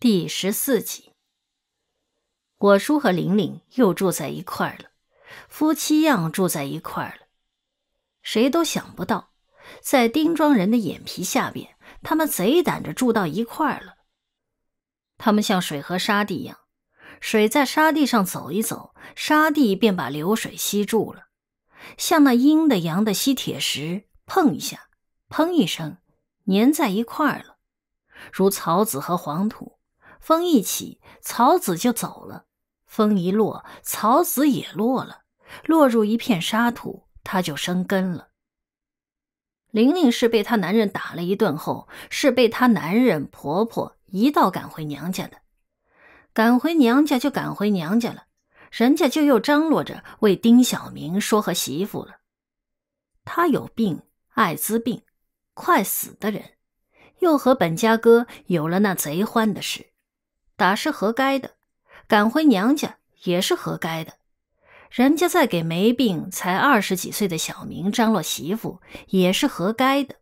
第十四集，我叔和玲玲又住在一块儿了，夫妻样住在一块儿了。谁都想不到，在丁庄人的眼皮下边，他们贼胆着住到一块儿了。他们像水和沙地一样，水在沙地上走一走，沙地便把流水吸住了，像那阴的阳的吸铁石，碰一下，砰一声，粘在一块儿了，如草籽和黄土。风一起，草籽就走了；风一落，草籽也落了。落入一片沙土，它就生根了。玲玲是被她男人打了一顿后，是被她男人婆婆一道赶回娘家的。赶回娘家就赶回娘家了，人家就又张罗着为丁小明说和媳妇了。他有病，艾滋病，快死的人，又和本家哥有了那贼欢的事。打是合该的，赶回娘家也是合该的。人家再给没病、才二十几岁的小明张罗媳妇也是合该的。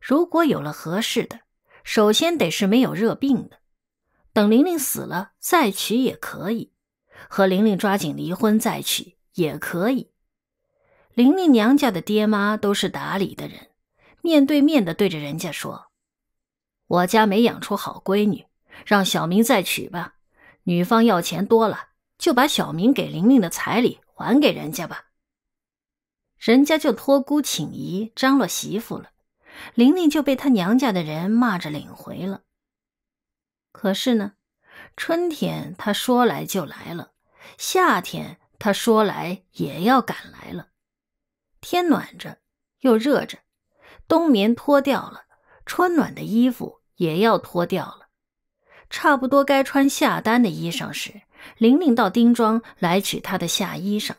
如果有了合适的，首先得是没有热病的。等玲玲死了再娶也可以，和玲玲抓紧离婚再娶也可以。玲玲娘家的爹妈都是打理的人，面对面的对着人家说：“我家没养出好闺女。”让小明再娶吧，女方要钱多了，就把小明给玲玲的彩礼还给人家吧，人家就托孤请姨张罗媳妇了，玲玲就被她娘家的人骂着领回了。可是呢，春天她说来就来了，夏天她说来也要赶来了，天暖着又热着，冬眠脱掉了，春暖的衣服也要脱掉了。差不多该穿下单的衣裳时，玲玲到丁庄来取她的下衣裳，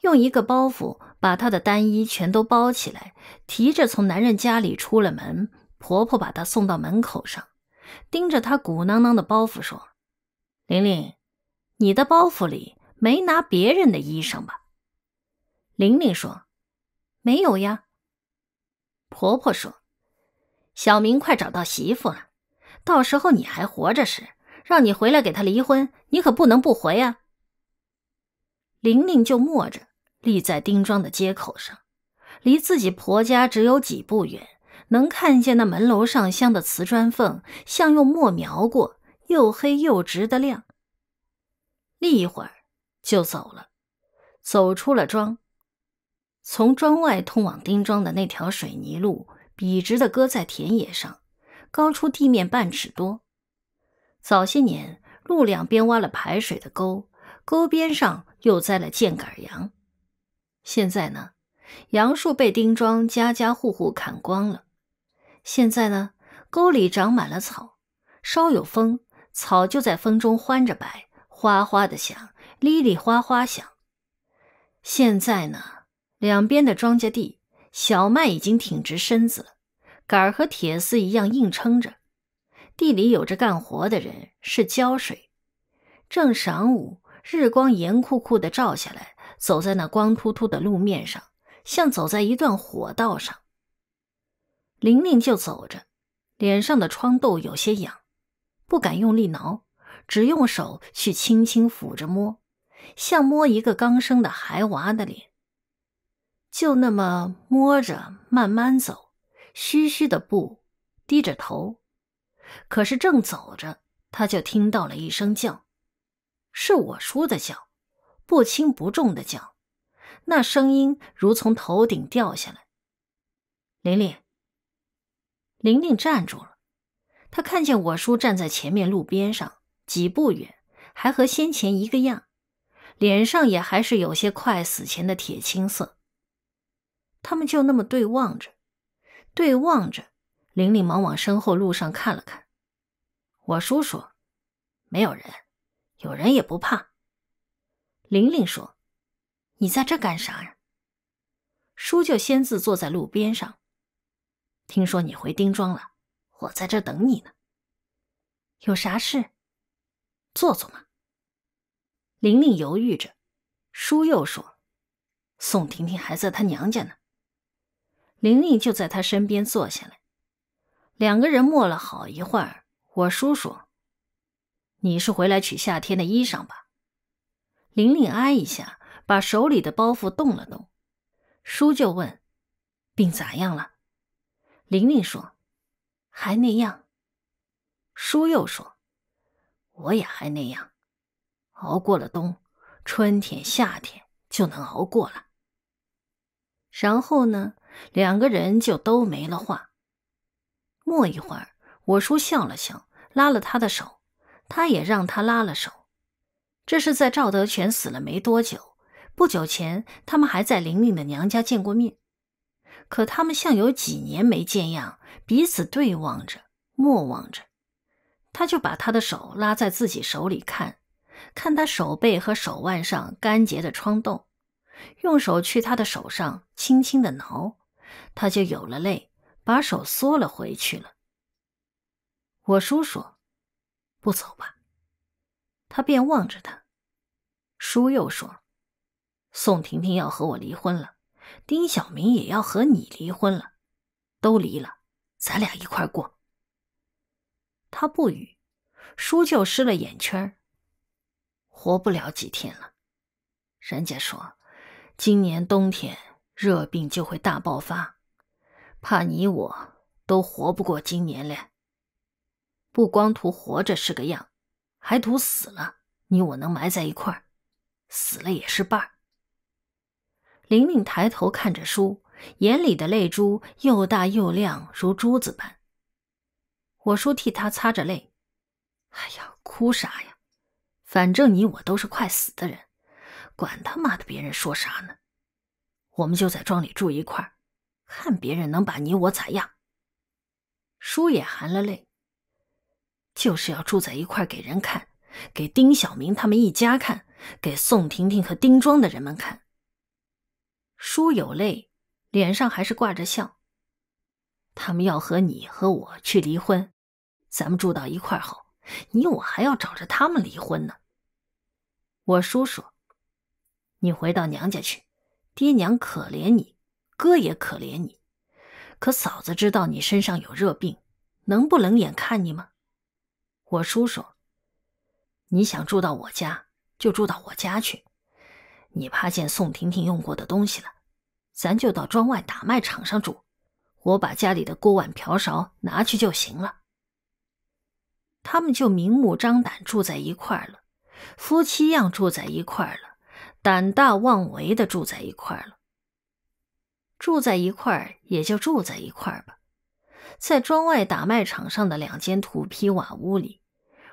用一个包袱把她的单衣全都包起来，提着从男人家里出了门。婆婆把她送到门口上，盯着她鼓囊囊的包袱说：“玲玲，你的包袱里没拿别人的衣裳吧？”玲玲说：“没有呀。”婆婆说：“小明快找到媳妇了。”到时候你还活着时，让你回来给他离婚，你可不能不回呀。玲玲就默着立在丁庄的街口上，离自己婆家只有几步远，能看见那门楼上镶的瓷砖缝，像用墨描过，又黑又直的亮。立一会儿就走了，走出了庄，从庄外通往丁庄的那条水泥路，笔直的搁在田野上。高出地面半尺多。早些年，路两边挖了排水的沟，沟边上又栽了箭杆杨。现在呢，杨树被丁庄家家户户砍光了。现在呢，沟里长满了草，稍有风，草就在风中欢着摆，哗哗的响，哩哩哗哗响。现在呢，两边的庄稼地，小麦已经挺直身子了。杆儿和铁丝一样硬撑着，地里有着干活的人，是浇水。正晌午，日光严酷酷的照下来，走在那光秃秃的路面上，像走在一段火道上。玲玲就走着，脸上的疮痘有些痒，不敢用力挠，只用手去轻轻抚着摸，像摸一个刚生的孩娃的脸，就那么摸着，慢慢走。嘘嘘的步，低着头，可是正走着，他就听到了一声叫，是我叔的叫，不轻不重的叫，那声音如从头顶掉下来。玲玲，玲玲站住了，她看见我叔站在前面路边上几步远，还和先前一个样，脸上也还是有些快死前的铁青色。他们就那么对望着。对望着，玲玲忙往身后路上看了看。我叔说：“没有人，有人也不怕。”玲玲说：“你在这干啥呀？”叔就先自坐在路边上。听说你回丁庄了，我在这等你呢。有啥事，坐坐嘛。玲玲犹豫着，叔又说：“宋婷婷还在她娘家呢。”玲玲就在他身边坐下来，两个人默了好一会儿。我叔说：“你是回来取夏天的衣裳吧？玲玲挨一下，把手里的包袱动了动。叔就问：“病咋样了？”玲玲说：“还那样。”叔又说：“我也还那样，熬过了冬，春天、夏天就能熬过了。”然后呢？两个人就都没了话。没一会儿，我叔笑了笑，拉了他的手，他也让他拉了手。这是在赵德全死了没多久，不久前他们还在玲玲的娘家见过面。可他们像有几年没见样，彼此对望着，莫望着。他就把他的手拉在自己手里看，看他手背和手腕上干结的疮洞，用手去他的手上轻轻的挠。他就有了泪，把手缩了回去了。我叔说：“不走吧。”他便望着他。叔又说：“宋婷婷要和我离婚了，丁小明也要和你离婚了，都离了，咱俩一块过。”他不语，叔就湿了眼圈活不了几天了。人家说，今年冬天。热病就会大爆发，怕你我都活不过今年嘞。不光图活着是个样，还图死了你我能埋在一块儿，死了也是伴儿。玲玲抬头看着书，眼里的泪珠又大又亮，如珠子般。我叔替她擦着泪，哎呀，哭啥呀？反正你我都是快死的人，管他妈的别人说啥呢？我们就在庄里住一块儿，看别人能把你我咋样。叔也含了泪，就是要住在一块儿给人看，给丁小明他们一家看，给宋婷婷和丁庄的人们看。叔有泪，脸上还是挂着笑。他们要和你和我去离婚，咱们住到一块儿后，你我还要找着他们离婚呢。我叔说：“你回到娘家去。”爹娘可怜你，哥也可怜你，可嫂子知道你身上有热病，能不冷眼看你吗？我叔说，你想住到我家就住到我家去，你怕见宋婷婷用过的东西了，咱就到庄外打卖场上住，我把家里的锅碗瓢勺拿去就行了。他们就明目张胆住在一块儿了，夫妻样住在一块儿了。胆大妄为的住在一块儿了，住在一块儿也就住在一块儿吧。在庄外打卖场上的两间土坯瓦屋里，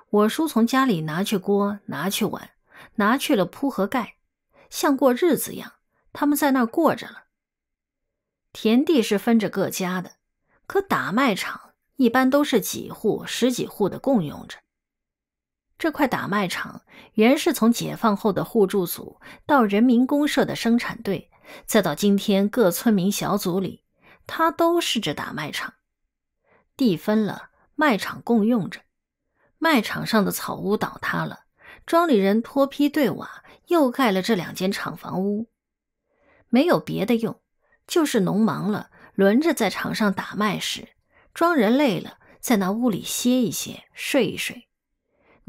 我叔从家里拿去锅，拿去碗，拿去了铺和盖，像过日子样。他们在那儿过着了。田地是分着各家的，可打卖场一般都是几户、十几户的共用着。这块打麦场原是从解放后的互助组到人民公社的生产队，再到今天各村民小组里，它都是这打麦场地分了，麦场共用着。麦场上的草屋倒塌了，庄里人脱坯对瓦，又盖了这两间厂房屋。没有别的用，就是农忙了，轮着在场上打麦时，庄人累了，在那屋里歇一歇，睡一睡。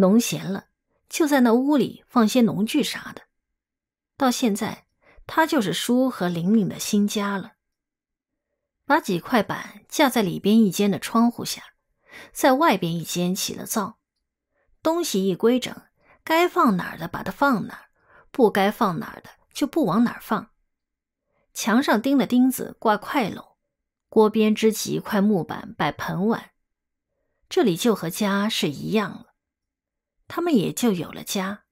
农闲了，就在那屋里放些农具啥的。到现在，它就是叔和玲玲的新家了。把几块板架在里边一间的窗户下，在外边一间起了灶。东西一规整，该放哪儿的把它放哪儿，不该放哪儿的就不往哪儿放。墙上钉了钉子挂筷篓，锅边支起一块木板摆盆碗。这里就和家是一样了。他们也就有了家，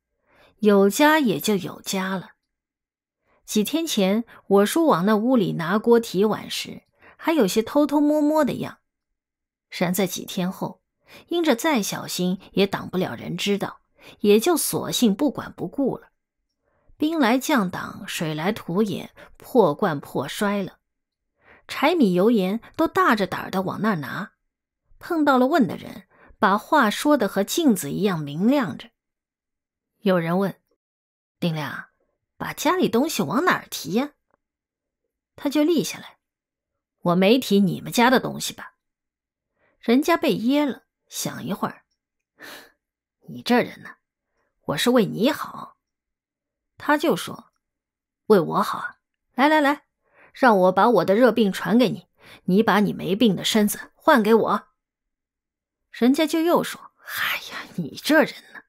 有家也就有家了。几天前，我叔往那屋里拿锅、提碗时，还有些偷偷摸摸的样。然在几天后，因着再小心也挡不了人知道，也就索性不管不顾了。兵来将挡，水来土掩，破罐破摔了。柴米油盐都大着胆儿的往那儿拿，碰到了问的人。把话说的和镜子一样明亮着。有人问：“丁亮，把家里东西往哪儿提呀？”他就立下来：“我没提你们家的东西吧？”人家被噎了，想一会儿：“你这人呢？我是为你好。”他就说：“为我好，来来来，让我把我的热病传给你，你把你没病的身子换给我。”人家就又说：“哎呀，你这人呢？”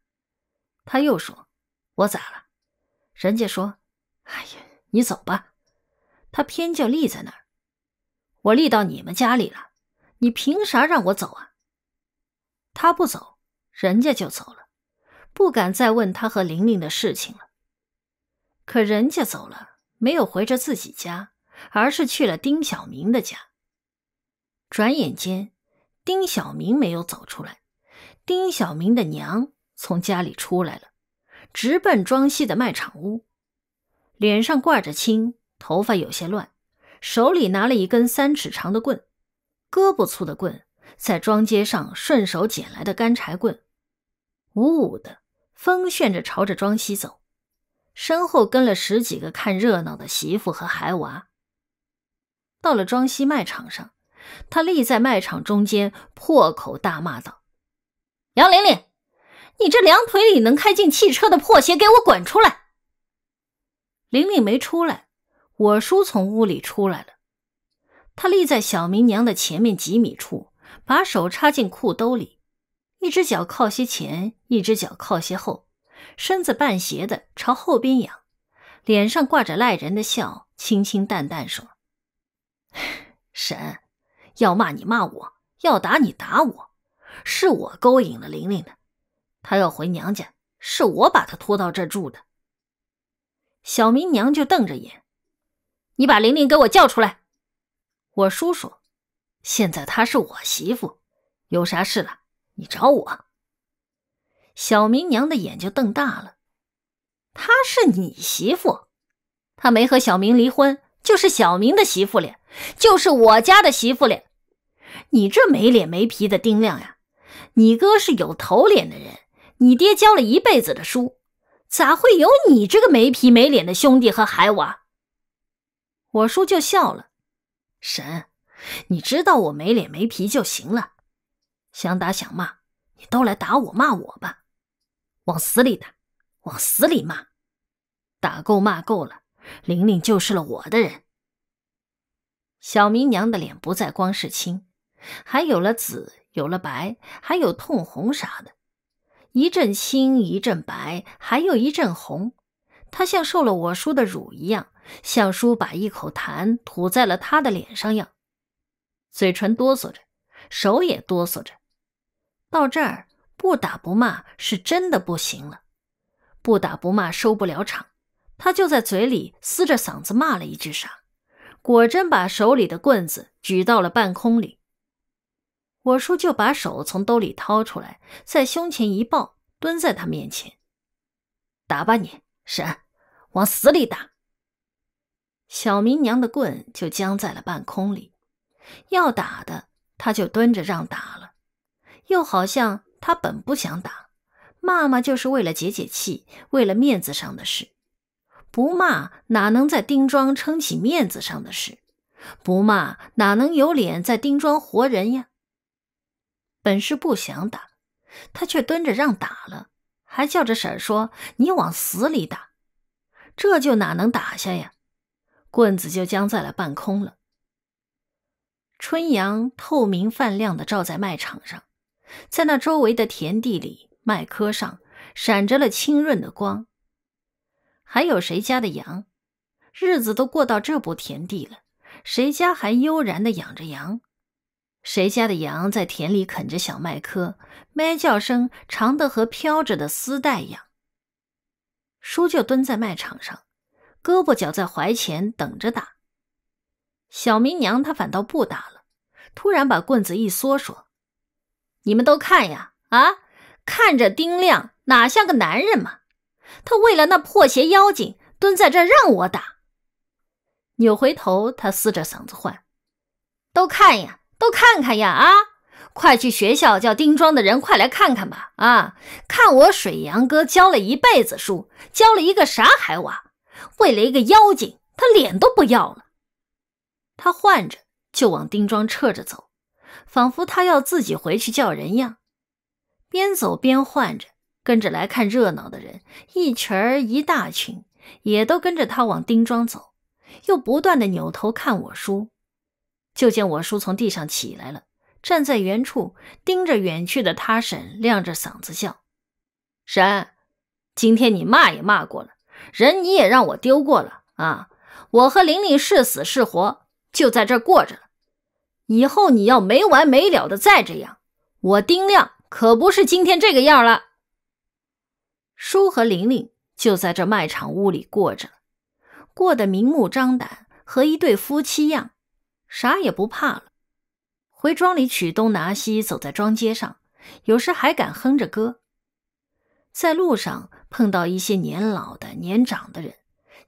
他又说：“我咋了？”人家说：“哎呀，你走吧。”他偏就立在那儿。我立到你们家里了，你凭啥让我走啊？他不走，人家就走了。不敢再问他和玲玲的事情了。可人家走了，没有回着自己家，而是去了丁小明的家。转眼间。丁小明没有走出来，丁小明的娘从家里出来了，直奔庄西的卖场屋，脸上挂着青，头发有些乱，手里拿了一根三尺长的棍，胳膊粗的棍，在庄街上顺手捡来的干柴棍，呜呜的风旋着朝着庄西走，身后跟了十几个看热闹的媳妇和孩娃。到了庄西卖场上。他立在卖场中间，破口大骂道：“杨玲玲，你这两腿里能开进汽车的破鞋，给我滚出来！”玲玲没出来，我叔从屋里出来了。他立在小明娘的前面几米处，把手插进裤兜里，一只脚靠些前，一只脚靠些后，身子半斜的朝后边仰，脸上挂着赖人的笑，轻轻淡淡说：“ 婶。”要骂你骂我，要打你打我，是我勾引了玲玲的，她要回娘家，是我把她拖到这儿住的。小明娘就瞪着眼：“你把玲玲给我叫出来！”我叔叔，现在她是我媳妇，有啥事了你找我。”小明娘的眼就瞪大了：“她是你媳妇，她没和小明离婚，就是小明的媳妇了，就是我家的媳妇了。”你这没脸没皮的丁亮呀！你哥是有头脸的人，你爹教了一辈子的书，咋会有你这个没皮没脸的兄弟和孩娃？我叔就笑了：“婶，你知道我没脸没皮就行了。想打想骂，你都来打我骂我吧，往死里打，往死里骂。打够骂够了，玲玲就是了我的人。”小明娘的脸不再光是青。还有了紫，有了白，还有通红啥的，一阵青，一阵白，还有一阵红。他像受了我叔的辱一样，像叔把一口痰吐在了他的脸上样，嘴唇哆嗦着，手也哆嗦着。到这儿不打不骂是真的不行了，不打不骂收不了场。他就在嘴里撕着嗓子骂了一句啥，果真把手里的棍子举到了半空里。我叔就把手从兜里掏出来，在胸前一抱，蹲在他面前：“打吧，你婶，往死里打。”小民娘的棍就僵在了半空里，要打的，他就蹲着让打了；又好像他本不想打，骂骂就是为了解解气，为了面子上的事。不骂哪能在丁庄撑起面子上的事？不骂哪能有脸在丁庄活人呀？本是不想打，他却蹲着让打了，还叫着婶说：“你往死里打！”这就哪能打下呀？棍子就僵在了半空了。春阳透明泛亮的照在麦场上，在那周围的田地里，麦棵上闪着了清润的光。还有谁家的羊？日子都过到这步田地了，谁家还悠然的养着羊？谁家的羊在田里啃着小麦棵，咩叫声长的和飘着的丝带一样。叔就蹲在麦场上，胳膊绞在怀前等着打。小民娘她反倒不打了，突然把棍子一缩，说：“你们都看呀，啊，看着丁亮哪像个男人嘛？他为了那破鞋妖精，蹲在这让我打。”扭回头，他嘶着嗓子唤：“都看呀！”都看看呀！啊，快去学校叫丁庄的人快来看看吧！啊，看我水阳哥教了一辈子书，教了一个啥海娃，为了一个妖精，他脸都不要了。他唤着就往丁庄撤着走，仿佛他要自己回去叫人样。边走边唤着，跟着来看热闹的人，一群儿一大群，也都跟着他往丁庄走，又不断的扭头看我叔。就见我叔从地上起来了，站在原处盯着远去的他婶，亮着嗓子笑：“婶，今天你骂也骂过了，人你也让我丢过了啊！我和玲玲是死是活，就在这过着了。以后你要没完没了的再这样，我丁亮可不是今天这个样了。”叔和玲玲就在这卖场屋里过着，过得明目张胆，和一对夫妻样。啥也不怕了，回庄里取东拿西，走在庄街上，有时还敢哼着歌。在路上碰到一些年老的、年长的人，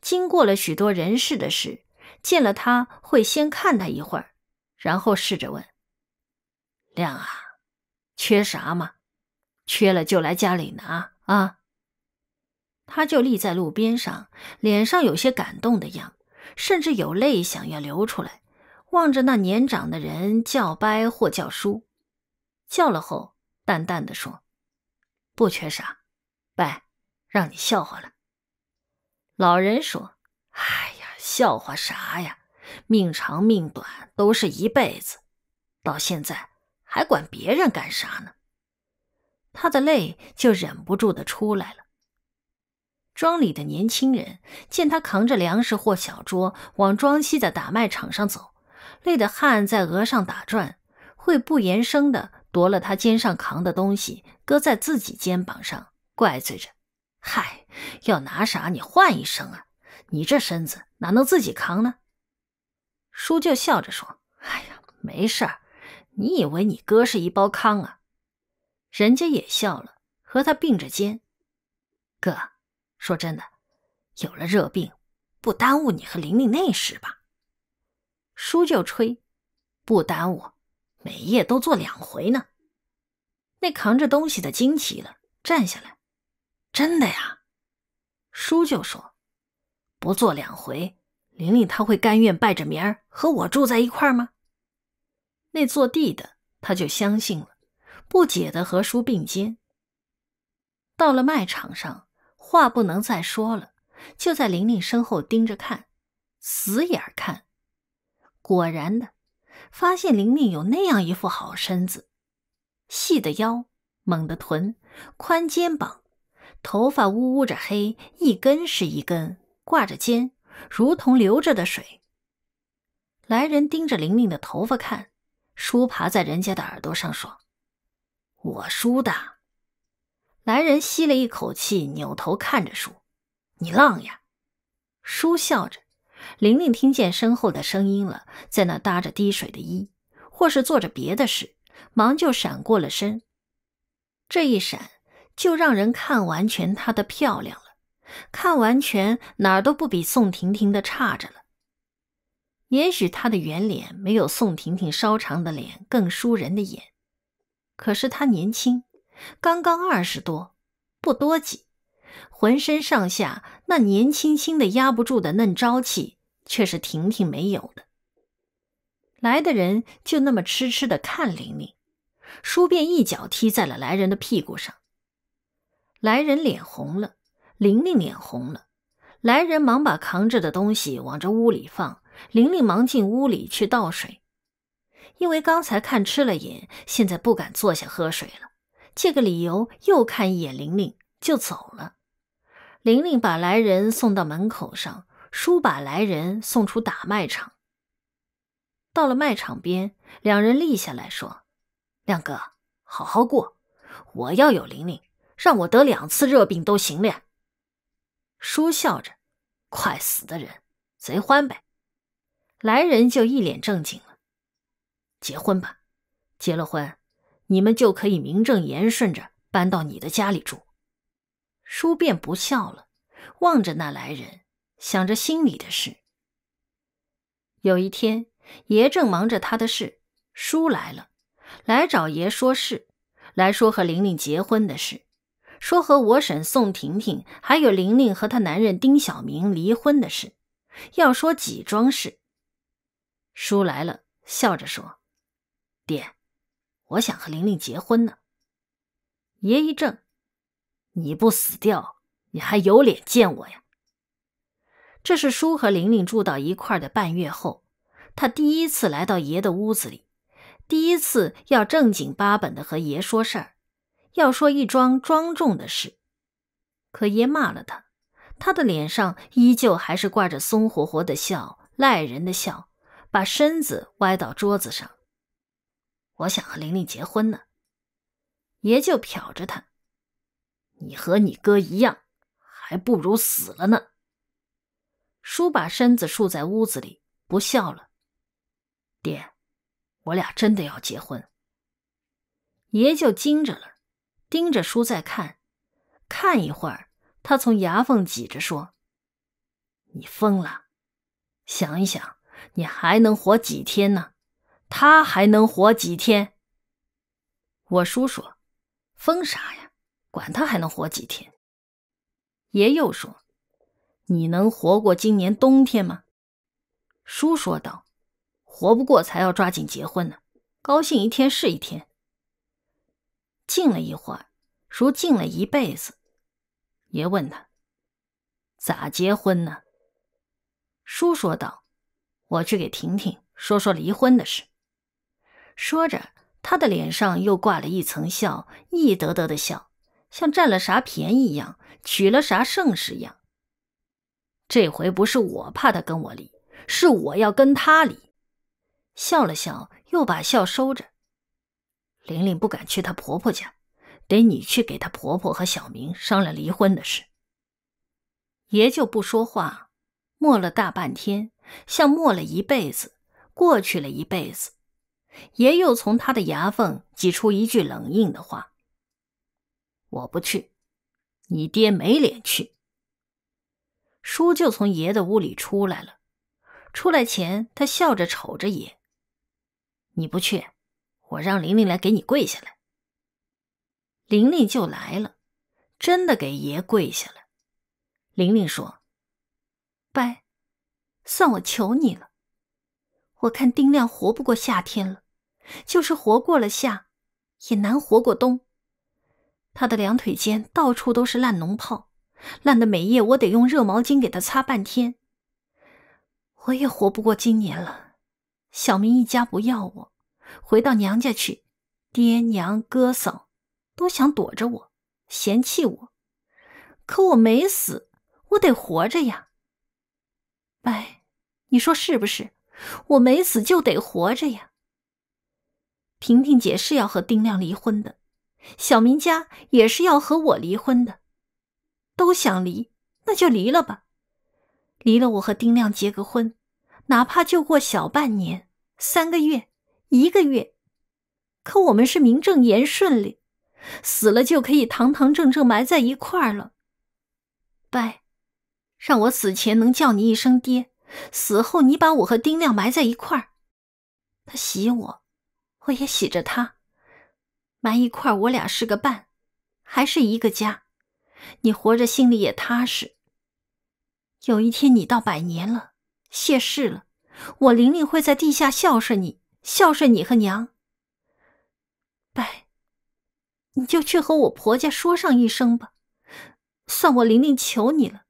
经过了许多人事的事，见了他会先看他一会儿，然后试着问：“亮啊，缺啥吗？缺了就来家里拿啊。”他就立在路边上，脸上有些感动的样，甚至有泪想要流出来。望着那年长的人叫伯或叫叔，叫了后，淡淡的说：“不缺啥，伯，让你笑话了。”老人说：“哎呀，笑话啥呀？命长命短都是一辈子，到现在还管别人干啥呢？”他的泪就忍不住的出来了。庄里的年轻人见他扛着粮食或小桌往庄西的打卖场上走。累得汗在额上打转，会不言声的夺了他肩上扛的东西，搁在自己肩膀上，怪罪着：“嗨，要拿啥你换一身啊！你这身子哪能自己扛呢？”叔舅笑着说：“哎呀，没事儿。你以为你哥是一包糠啊？”人家也笑了，和他并着肩。哥，说真的，有了热病，不耽误你和玲玲那事吧？叔就吹，不耽误，每夜都做两回呢。那扛着东西的惊奇了，站下来，真的呀？叔就说，不做两回，玲玲她会甘愿拜着名儿和我住在一块儿吗？那坐地的他就相信了，不解的和叔并肩。到了卖场上，话不能再说了，就在玲玲身后盯着看，死眼看。果然的，发现玲玲有那样一副好身子，细的腰，猛的臀，宽肩膀，头发乌乌着黑，一根是一根，挂着肩，如同流着的水。来人盯着玲玲的头发看，书爬在人家的耳朵上说：“我梳的。”来人吸了一口气，扭头看着书：“你浪呀！”书笑着。玲玲听见身后的声音了，在那搭着滴水的衣，或是做着别的事，忙就闪过了身。这一闪，就让人看完全她的漂亮了，看完全哪儿都不比宋婷婷的差着了。也许她的圆脸没有宋婷婷稍长的脸更输人的眼，可是她年轻，刚刚二十多，不多几。浑身上下那年轻轻的压不住的嫩朝气，却是婷婷没有的。来的人就那么痴痴的看玲玲，书便一脚踢在了来人的屁股上。来人脸红了，玲玲脸红了。来人忙把扛着的东西往这屋里放，玲玲忙进屋里去倒水，因为刚才看吃了瘾，现在不敢坐下喝水了，借个理由又看一眼玲玲就走了。玲玲把来人送到门口上，叔把来人送出打卖场。到了卖场边，两人立下来说：“亮哥，好好过，我要有玲玲，让我得两次热病都行了。”叔笑着：“快死的人，贼欢呗。”来人就一脸正经了：“结婚吧，结了婚，你们就可以名正言顺着搬到你的家里住。”叔便不笑了，望着那来人，想着心里的事。有一天，爷正忙着他的事，叔来了，来找爷说事，来说和玲玲结婚的事，说和我婶宋婷婷还有玲玲和她男人丁小明离婚的事，要说几桩事。叔来了，笑着说：“爹，我想和玲玲结婚呢。”爷一怔。你不死掉，你还有脸见我呀？这是叔和玲玲住到一块儿的半月后，他第一次来到爷的屋子里，第一次要正经八本的和爷说事儿，要说一桩庄重的事。可爷骂了他，他的脸上依旧还是挂着松活活的笑，赖人的笑，把身子歪到桌子上。我想和玲玲结婚呢，爷就瞟着他。你和你哥一样，还不如死了呢。叔把身子竖在屋子里，不笑了。爹，我俩真的要结婚。爷就惊着了，盯着叔在看，看一会儿，他从牙缝挤着说：“你疯了！想一想，你还能活几天呢？他还能活几天？”我叔说：“疯啥呀？”管他还能活几天？爷又说：“你能活过今年冬天吗？”叔说道：“活不过，才要抓紧结婚呢。高兴一天是一天。”静了一会儿，如静了一辈子。爷问他：“咋结婚呢？”叔说道：“我去给婷婷说说离婚的事。”说着，他的脸上又挂了一层笑，一得得的笑。像占了啥便宜一样，娶了啥盛世一样。这回不是我怕他跟我离，是我要跟他离。笑了笑，又把笑收着。玲玲不敢去她婆婆家，得你去给她婆婆和小明商量离婚的事。爷就不说话，默了大半天，像默了一辈子，过去了一辈子。爷又从他的牙缝挤出一句冷硬的话。我不去，你爹没脸去。叔就从爷的屋里出来了，出来前他笑着瞅着爷：“你不去，我让玲玲来给你跪下来。”玲玲就来了，真的给爷跪下了。玲玲说：“拜，算我求你了，我看丁亮活不过夏天了，就是活过了夏，也难活过冬。”他的两腿间到处都是烂脓泡，烂的每夜我得用热毛巾给他擦半天。我也活不过今年了，小明一家不要我，回到娘家去，爹娘哥嫂都想躲着我，嫌弃我。可我没死，我得活着呀！哎，你说是不是？我没死就得活着呀。婷婷姐是要和丁亮离婚的。小明家也是要和我离婚的，都想离，那就离了吧。离了，我和丁亮结个婚，哪怕就过小半年、三个月、一个月，可我们是名正言顺的，死了就可以堂堂正正埋在一块儿了。拜，让我死前能叫你一声爹，死后你把我和丁亮埋在一块儿。他喜我，我也喜着他。埋一块，我俩是个伴，还是一个家。你活着心里也踏实。有一天你到百年了，谢世了，我玲玲会在地下孝顺你，孝顺你和娘。拜，你就去和我婆家说上一声吧，算我玲玲求你了，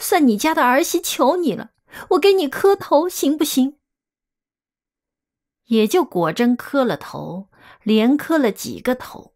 算你家的儿媳求你了，我给你磕头行不行？也就果真磕了头。连磕了几个头。